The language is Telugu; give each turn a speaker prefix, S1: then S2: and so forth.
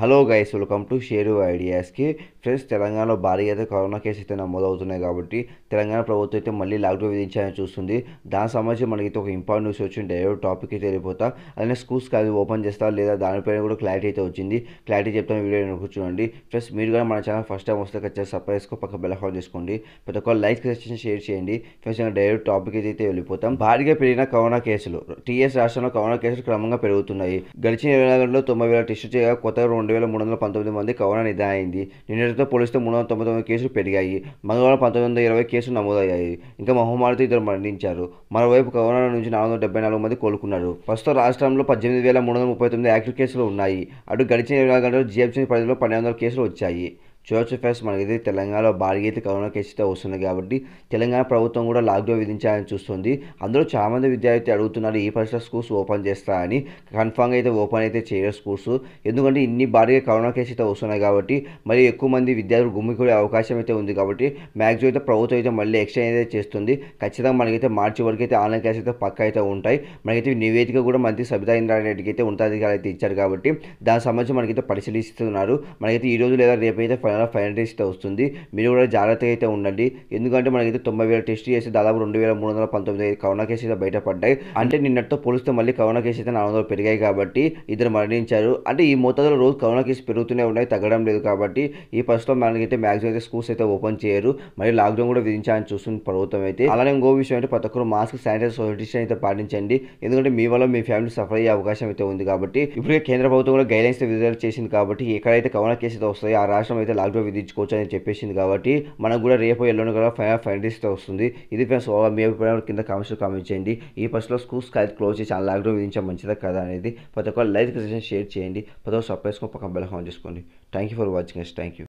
S1: hello guys welcome to share ఐడియాస్కి ఫ్రెండ్స్ తెలంగాణలో భారీ అయితే కరోనా కేసు అయితే నమోదవుతున్నాయి కాబట్టి తెలంగాణ ప్రభుత్వం అయితే మళ్ళీ లాక్డౌన్ విధించాలని చూస్తుంది దాని సంబంధించి మనకి ఒక ఇంపార్టెంట్ న్యూస్ వచ్చింది టాపిక్ అయితే వెళ్ళిపోతా అలానే స్కూల్స్ కాదు ఓపెన్ చేస్తా లేదా దానిపైన కూడా క్లారిటీ అయితే వచ్చింది క్లారిటీ చెప్తాను వీడియో నేను కూర్చోండి ఫ్రెండ్స్ మీరు కూడా మన ఛానల్ ఫస్ట్ టైం వస్తే ఖచ్చితంగా సబ్స్క్రైబ్స్కో పక్క బెల్ హాల్ చేసుకోండి ప్రతి ఒక్క లైక్ సజెషన్ షేర్ చేయండి ఫ్రెండ్స్ డైరెక్ట్ టాపిక్ అయితే వెళ్ళిపోతాం భారీగా పెరిగిన కరోనా కేసులు టీఎస్ రాష్ట్రంలో కరోనా కేసులు క్రమంగా పెరుగుతున్నాయి గడిచిన ఇరవై నాలుగు గంటల్లో తొంభై వేల టెస్ట్ చేయగా కొత్తగా రెండు వేల మూడు వందల పంతొమ్మిది మంది కరోనా అయింది నిన్నటితో పోలిస్తే మూడు వందల తొంభై తొమ్మిది కేసులు పెరిగాయి మంగళవారం పంతొమ్మిది వందల ఇరవై కేసులు నమోదయ్యాయి ఇంకా మహమ్మారితో ఇద్దరు మరణించారు మరోవైపు కరోనా నుంచి నాలుగు వందల డెబ్బై నాలుగు మంది కోలుకున్నారు ప్రస్తుతం రాష్ట్రంలో పద్దెనిమిది వేల మూడు వందల ముప్పై తొమ్మిది యాక్టివ్ కేసులు ఉన్నాయి అటు గడిచిన ఇరవై నాలుగు గంటలు జీఎఫ్సీ పరిధిలో పన్నెండు వందల కేసులు వచ్చాయి చూడొచ్చు ఫ్రెండ్స్ మనకైతే తెలంగాణలో భారీ అయితే కరోనా కేసు అయితే వస్తుంది కాబట్టి తెలంగాణ ప్రభుత్వం కూడా లాక్డౌన్ విధించాలని చూస్తుంది అందులో చాలామంది విద్యార్థి అడుగుతున్నారు ఈ పరిస్థితి స్కూల్స్ ఓపెన్ చేస్తారని కన్ఫామ్గా అయితే ఓపెన్ అయితే చేయరు స్కూల్స్ ఎందుకంటే ఇన్ని భారీగా కరోనా కేసు అయితే వస్తున్నాయి కాబట్టి మరి ఎక్కువ మంది విద్యార్థులు గుమ్మికూడే అవకాశం అయితే ఉంది కాబట్టి మ్యాక్సిమం అయితే ప్రభుత్వం అయితే మళ్ళీ ఎక్స్టెండ్ అయితే చేస్తుంది ఖచ్చితంగా మనకైతే మార్చి వరకు అయితే ఆన్లైన్ క్లాస్ అయితే పక్క అయితే ఉంటాయి మనకైతే నివేదిక కూడా మంత్రి సబితా ఇంద్రారెడ్డికి అయితే ఉన్నతాధికారులు అయితే ఇచ్చారు కాబట్టి దానికి సంబంధించి మనకైతే పరిశీలిస్తున్నారు మనకైతే ఈ రోజు లేదా రేపు అయితే తెలంగాణ ఫైనల్ టెస్ట్ వస్తుంది మీరు కూడా జాగ్రత్తగా అయితే ఉండండి ఎందుకంటే మనకైతే తొంభై వేల టెస్ట్ చేసి దాదాపు రెండు వేల మూడు వందల పంతొమ్మిది కరోనా కేసులు అయితే బయటపడ్డాయి అంటే నిన్నటితో పోలిస్తే మళ్ళీ కరోనా కేసు అయితే నాలుగు వందలు పెరిగాయి కాబట్టి ఇద్దరు మరణించారు అంటే ఈ మోతాదులో రోజు కరోనా కేసు పెరుగుతూనే ఉన్నాయి తగ్గడం లేదు కాబట్టి ఈ పరిస్థితిలో మనకైతే మ్యాక్సిమం అయితే స్కూల్స్ అయితే ఓపెన్ చేయరు మరి లాక్డౌన్ కూడా విధించాలని చూస్తుంది ప్రభుత్వం అయితే అలానే ఇంకో విషయం అంటే ప్రతి ఒక్కరు మాస్క్ శానిటైజర్ సొసైటీషన్ అయితే పాటించండి ఎందుకంటే మీ వల్ల మీ ఫ్యామిలీ సఫర్ అయ్యే అవకాశం అయితే ఉంది కాబట్టి ఇప్పుడే కేంద్ర ప్రభుత్వం కూడా గైడ్లైన్స్ విడుదల చేసింది కాబట్టి ఎక్కడైతే కరోనా కేసు అయితే వస్తాయి ఆ రాష్ట్రం అయితే కాల్పులు విధించుకోవచ్చు అని చెప్పేసింది కాబట్టి మనకు కూడా రేపు ఎల్లుండి కూడా ఫైవ్ ఫైనలిస్ట్ వస్తుంది ఇది ఫ్రెండ్స్ మీ అభిప్రాయం కింద కామెంట్స్ కామెంట్ చేయండి ఈ ఫస్ట్లో స్కూల్స్ కాల్ క్లోజ్ చేసి అలా లాక్డౌన్ విధించే మంచిదా కదా అనేది ప్రతి ఒక్క లైక్ షేర్ చేయండి ప్రతి ఒక్క సబ్స్క్రైబ్ పక్కన బెల్ ఆన్ చేసుకోండి thank you for watching yes thank you